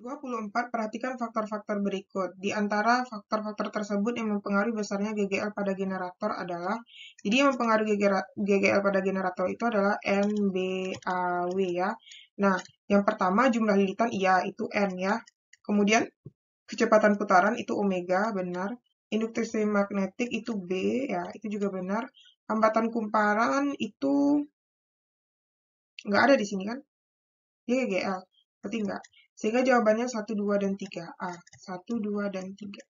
24. Perhatikan faktor-faktor berikut. Di antara faktor-faktor tersebut yang mempengaruhi besarnya GGL pada generator adalah, jadi yang mempengaruhi GGL pada generator itu adalah NBAW ya. Nah, yang pertama jumlah lilitan iya itu N ya. Kemudian kecepatan putaran itu omega benar. Induksi magnetik itu B ya, itu juga benar. Hambatan kumparan itu nggak ada di sini kan? Ya GGL, berarti nggak. Sehingga jawabannya 1, 2, dan 3. A, 1, 2, dan 3.